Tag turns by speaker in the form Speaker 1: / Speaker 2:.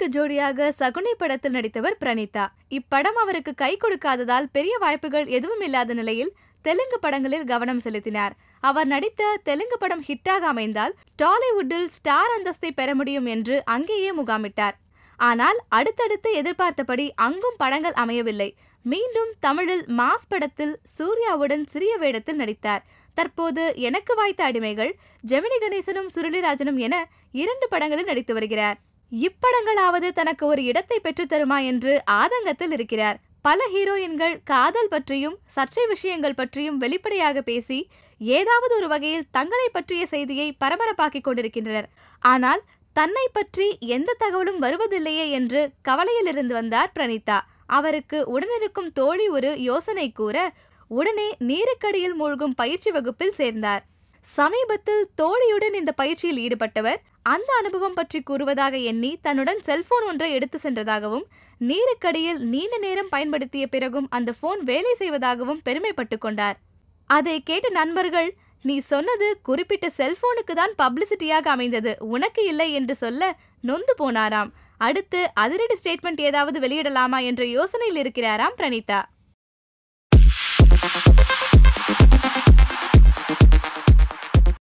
Speaker 1: விஜய்க்கு ஜோடியாக சகுனி படத்தில் நடித்தவர் பிரணீதா இப்படம் அவருக்கு கை கொடுக்காததால் பெரிய வாய்ப்புகள் எதுவும் இல்லாத நிலையில் தெலுங்கு படங்களில் கவனம் செலுத்தினார் அவர் நடித்த தெலுங்கு படம் ஹிட்டாக அமைந்தால் டாலிவுட்டில் ஸ்டார் அந்தஸ்தை பெற முடியும் என்று அங்கேயே முகாமிட்டார் ஆனால் அடுத்தடுத்து எதிர்பார்த்தபடி அங்கும் படங்கள் அமையவில்லை மீண்டும் தமிழில் மாஸ் படத்தில் சூர்யாவுடன் சிறிய வேடத்தில் நடித்தார் தற்போது எனக்கு வாய்த்த அடிமைகள் ஜெமினி கணேசனும் சுருளிராஜனும் என இரண்டு படங்களில் நடித்து வருகிறார் இப்படங்களாவது தனக்கு ஒரு இடத்தை பெற்றுத்தருமா என்று ஆதங்கத்தில் இருக்கிறார் பல ஹீரோயின்கள் காதல் பற்றியும் சர்ச்சை விஷயங்கள் பற்றியும் வெளிப்படையாக பேசி ஏதாவது ஒரு வகையில் தங்களை பற்றிய செய்தியை பரபரப்பாக்கிக் கொண்டிருக்கின்றனர் ஆனால் தன்னை பற்றி எந்த தகவலும் வருவதில்லையே என்று கவலையிலிருந்து வந்தார் பிரணீதா அவருக்கு உடனிருக்கும் தோழி ஒரு யோசனை கூற உடனே நீருக்கடியில் மூழ்கும் பயிற்சி வகுப்பில் சேர்ந்தார் சமீபத்தில் தோழியுடன் இந்த பயிற்சியில் ஈடுபட்டவர் அந்த அனுபவம் பற்றி கூறுவதாக எண்ணி தன்னுடன் செல்போன் ஒன்றை எடுத்து சென்றதாகவும் நீருக்கடியில் நீண்ட நேரம் பயன்படுத்திய பிறகும் அந்த போன் வேலை செய்வதாகவும் பெருமைப்பட்டு கொண்டார் அதை கேட்ட நண்பர்கள் நீ சொன்னது குறிப்பிட்ட செல்போனுக்கு தான் பப்ளிசிட்டியாக அமைந்தது உனக்கு இல்லை என்று சொல்ல நொந்து போனாராம் அடுத்து அதிரடி ஸ்டேட்மெண்ட் ஏதாவது வெளியிடலாமா என்ற யோசனையில் இருக்கிறாராம் பிரணீதா